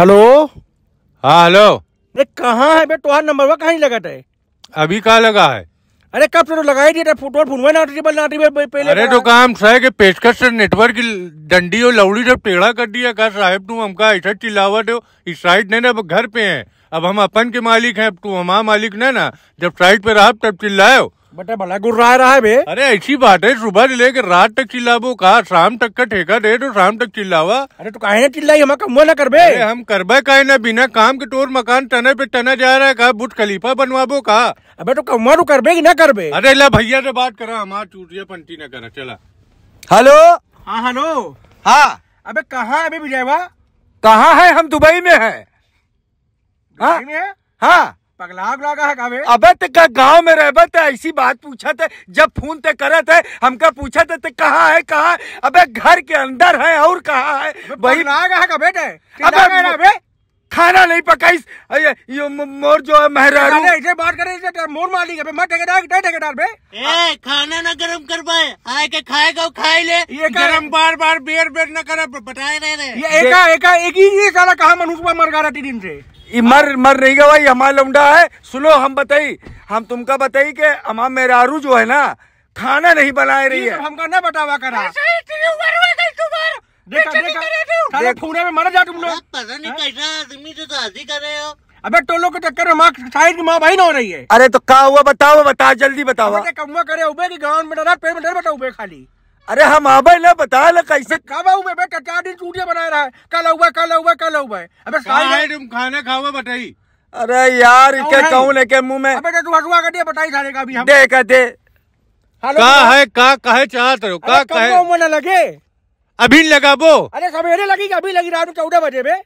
Hello हाँ hello अरे कहाँ है बे तुम्हारा नंबर वा कहीं लगा था अभी कहाँ लगा है अरे कब तो लगाई दिया फुटबॉल फुटबॉल नाटीबल नाटीबल पहले अरे तो काम साहब के पेशकश से नेटवर्क की डंडी और लवड़ी जब टेढ़ा कर दिया का साहब तू हमका ऐसा चिल्लावट हो इस साइड नहीं ना घर पे हैं अब हम अपन के मालिक हैं अब तू हमारा मालिक नहीं ना जब साइड पे रहा तब चिल्लाए बटे भला गुर्रा रहा है बे अरे ऐसी बात है सुबह लेकर रात तक चिल्लाबो कहा शाम तक का ठेका दे तो शाम तक चिल्लावा अरे तो काहे चिल्लाई हम कम ना कर बे अरे हम कर बे काहे ना बिना काम के टोर मकान टने पे टना जा रहा है कहा बुट खलीफा बनवाबो कहा अबे तो कम तो कर बे की ना कर बे अरे ला भैया से बात करा हमारा चूटिया पंटी ना करा चला हेलो हाँ हेलो हाँ अबे कहाँ अभी विजयवा कहाँ है हम दुबई में हाँ। है हाँ पगलाग लागा है अबे गांव में रहे तो ऐसी बात पूछा थे जब फोन ते करे थे हमका पूछा थे कहा है कहा अबे घर के अंदर है और कहा है वही लागा है का बेटे अबे खाना नहीं पकाई ये मोर जो है महरारू इसे बात करे तो मोर मालिक है मैं ठेकेदार डाल ठेकेदार बे ए खाना ना गरम कर पाए आए के खाएगा वो खाए ले ये गरम बार बार बेर बेर न कर बताए रहे ये एका एका एक ही ये सारा कहा मनुष्य मर गा रहा दिन से मर मर रही गया भाई हमारा लौंडा है सुनो हम बताई हम तुमका बताई के हमारा मेहरारू जो है ना खाना नहीं बनाए रही है तो हमका न बतावा करा देखा देखा अरे पूरे में मर जा तुम लोग पता नहीं हाँ? कैसा आदमी जो शादी तो कर रहे हो अबे टोलो के चक्कर में माँ शाहिद की माँ भाई ना हो रही है अरे तो कहा हुआ बताओ बताओ जल्दी बताओ कमुआ करे उबे की गाँव में डरा पेड़ में डर बताओ उबे खाली अरे हम हाँ, आबे ना बता ला कैसे कब आऊबे बे चार दिन चूटिया बना रहा है कल आऊबे कल आऊबे कल आऊबे अबे शाहिद तुम खाना खाओ बताई अरे यार इनके कहूँ लेके मुंह में अबे तो तू हटवा कर दिया बताई सारे का भी हम दे का दे का है का कहे चाहत रहो का कहे मन लगे अभी लगाबो अरे सवेरे लगी अभी लगी रात चौदह बजे में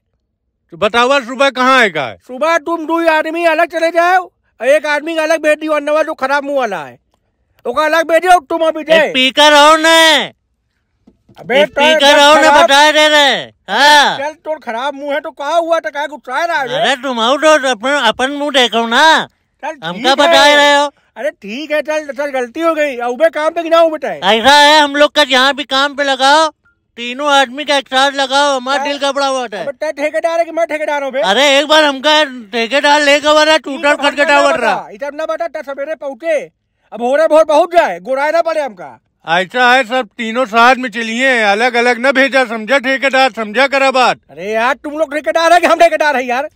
तो बताओ सुबह कहाँ आएगा सुबह तुम दो आदमी अलग चले जाओ एक आदमी का अलग भेज दियो अन्नवा जो खराब मुंह वाला है उसका तो अलग भेजो तुम अभी जाए स्पीकर हो न अबे स्पीकर हो तो बता दे रहे हाँ। चल तो खराब मुंह है तो कहा हुआ था तो क्या गुस्सा रहा है अरे तुम आओ तो अपन अपन मुंह देखो ना हमका बता रहे हो अरे ठीक है चल चल गलती हो गई अब काम पे गिनाओ बेटा ऐसा है हम लोग का जहाँ भी काम पे लगाओ तीनों आदमी का एक साथ लगाओ हमारा दिल बड़ा हुआ था ठेकेदार है कि मैं ठेकेदार हूँ अरे एक बार हमका ठेकेदार लेकर वाला टूटर खटखटा बढ़ रहा इधर ना बता सवेरे पहुंचे अब हो रहे भोर पहुँच जाए गोराए ना पड़े हमका ऐसा है सब तीनों साथ में चलिए अलग अलग न भेजा समझा ठेकेदार समझा करा बात अरे यार तुम लोग ठेकेदार है कि हम ठेकेदार है यार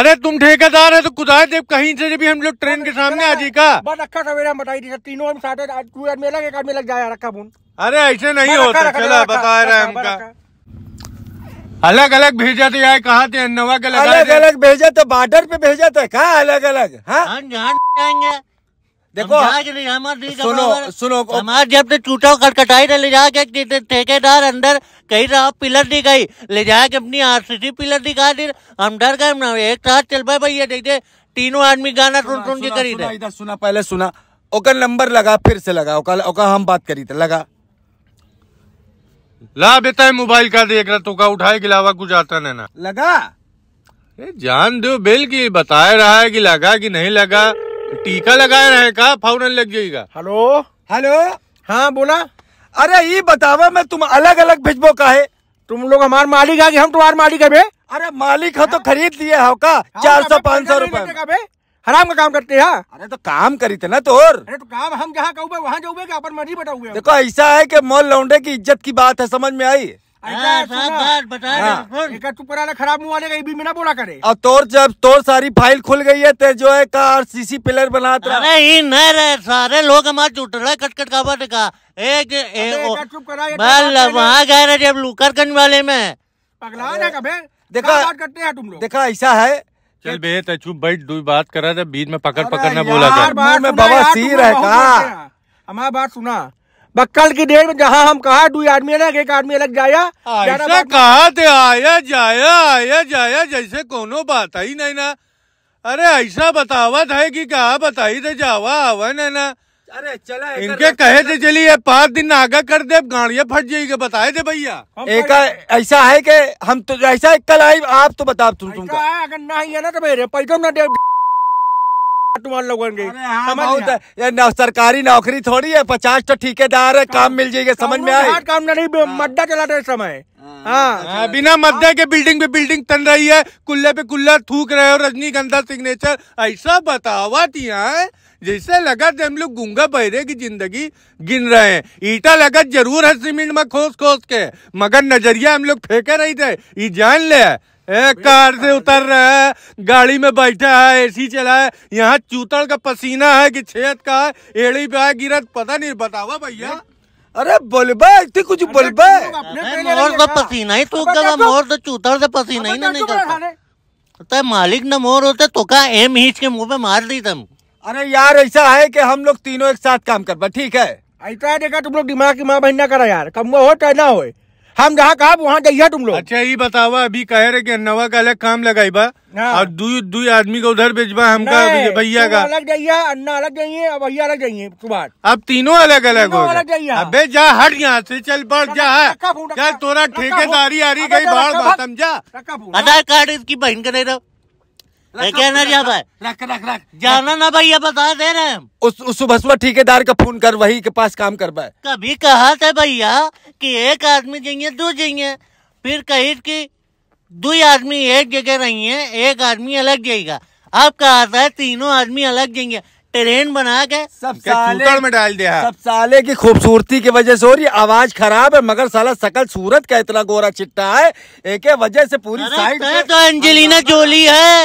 अरे तुम ठेकेदार है तो खुदा जब कहीं से भी हम लोग ट्रेन के सामने आ जी का बस अच्छा सवेरा बताई थी तीनों हम साथ आदमी अलग एक आदमी लग जाए रखा फोन अरे ऐसे नहीं होता रखा, चला बता रहे हैं हमका अलग अलग भेजा तो यार कहा थे नवा के लगा अलग अलग भेजा तो बॉर्डर पे भेजा था कहा अलग अलग देखो सुनो सुनो हमारे जब से टूटा कटकटाई ने ले जाके ठेकेदार अंदर कहीं रहा पिलर दी गई ले जाके अपनी आरसीसी पिलर दिखा दी हम डर गए एक साथ चल पाए भैया देखते तीनों आदमी गाना सुन सुन के करी सुना पहले सुना ओका नंबर लगा फिर से लगा ओका हम बात करी थे लगा ला बेटा है मोबाइल का देख रहा तो का उठाए के अलावा कुछ आता नहीं ना लगा ए, जान दो बिल की बताए रहा है कि लगा कि नहीं लगा टीका लगाए रहे का फौरन लग जाएगा हेलो हेलो हाँ बोला अरे ये बतावा मैं तुम अलग अलग भेजबो है तुम लोग हमारे मालिक आगे हम तुम्हारे मालिक है बे अरे मालिक हो तो हाँ। खरीद लिए हो का हाँ, चार सौ पाँच सौ रूपए हराम का काम करते हैं हाँ। अरे तो काम करी थे ना तोर अरे तो काम हम जहाँ कहूँ वहाँ जाऊंगे कि अपन मर्जी बटा हुए देखो ऐसा है कि मोल लौंडे की इज्जत की बात है समझ में आई हाँ, हाँ। खराब मुँह वाले भी मिना बोला करे और तोर जब तोर सारी फाइल खुल गई है ते जो है कार सीसी पिलर बना अरे ही नहीं सारे लोग हमारे जुट रहे कट कट का एक वहाँ गए जब लुकरगंज वाले में पगला देखा देखा ऐसा है चल बे तो चुप बैठ दू बात कर रहा था बीच में पकड़ पकड़ ने बोला था बात में बाबा सी है का हमारा बात सुना बक्कल की डेट में जहाँ हम कहा दू आदमी अलग एक आदमी अलग जाया ऐसा कहा थे आया जाया आया जाया जैसे कोनो बात ही नहीं ना अरे ऐसा बतावत है कि कहा बताई थे जावा आवा ना अरे चला इनके कहे थे चलिए पाँच दिन आगा कर दे गाड़िया फट जाएगी बताए थे भैया एक ऐसा है कि हम तो ऐसा कल आई आप तो बता तुम तुमको अगर ना ही है ना तो मेरे पैसों ना दे पटवान लोगन हाँ सरकारी नौकरी थोड़ी है पचास तो ठेकेदार है काम मिल जाएगा समझ में आए काम नहीं हाँ। मड्डा चला रहे समय हाँ, हाँ। बिना मध्य के बिल्डिंग पे बिल्डिंग तन रही है कुल्ले पे कुल्ला थूक रहे हो रजनीगंधा सिग्नेचर ऐसा बतावत यहाँ जैसे लगत हम लोग गुंगा बहरे की जिंदगी गिन रहे हैं ईटा लगत जरूर है सीमेंट में खोस खोस के मगर नजरिया हम लोग फेंके रही थे ये जान ले ए, कार से उतर रहा है गाड़ी में बैठा है एसी चला है यहाँ चूतल का पसीना है कि छेद का है एड़ी पे गिरा गिरत पता नहीं बतावा भैया अरे बोलबा इतनी कुछ बोलबा मोर तो पसीना ही कर मोर तो चूतर से पसीना ही नहीं तो करता तो मालिक न मोर होते तो का एम हिच के मुंह पे मार दी तुम अरे यार ऐसा है कि हम लोग तीनों एक साथ काम कर ठीक है ऐसा देखा तुम लोग दिमाग की माँ बहन ना करा यार कम हो चाहे तो ना हो हम जहाँ कहा वहाँ जाइए तुम लोग अच्छा ये बतावा अभी कह रहे कि नवा का अलग काम लगाई बा हाँ। और दू आदमी को उधर भेजवा हमका भैया का अलग जाइए अन्ना अलग जाइए और भैया अलग जाइए सुबह अब तीनों अलग अलग हो अबे जा हट यहाँ से चल बढ़ जा तोरा ठेकेदारी आ रही गई तो बाढ़ समझा आधार कार्ड इसकी बहन का नहीं रहो जाना ना भैया बता दे रहे ठेकेदार का फोन कर वही के पास काम कर पाए कभी कहा था भैया कि एक आदमी जाइए दो जाइए फिर कही कि दो आदमी एक जगह रही है एक आदमी अलग जाएगा अब कहा था तीनों आदमी अलग जाएंगे ट्रेन बना के सब साले में डाल दिया सब साले की खूबसूरती की वजह से और रही आवाज खराब है मगर साला सकल सूरत का इतना गोरा चिट्टा है एक वजह से पूरी साइड तो, तो अंजलिना जोली है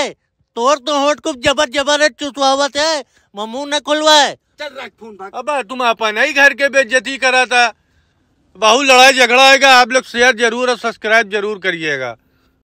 तोर तो होट खूब जबर जबर है चुसवावत है मम्मू न खुलवा है अब तुम अपन ही घर के बेजती करा था बहु लड़ाई झगड़ा आएगा आप लोग शेयर जरूर और सब्सक्राइब जरूर करिएगा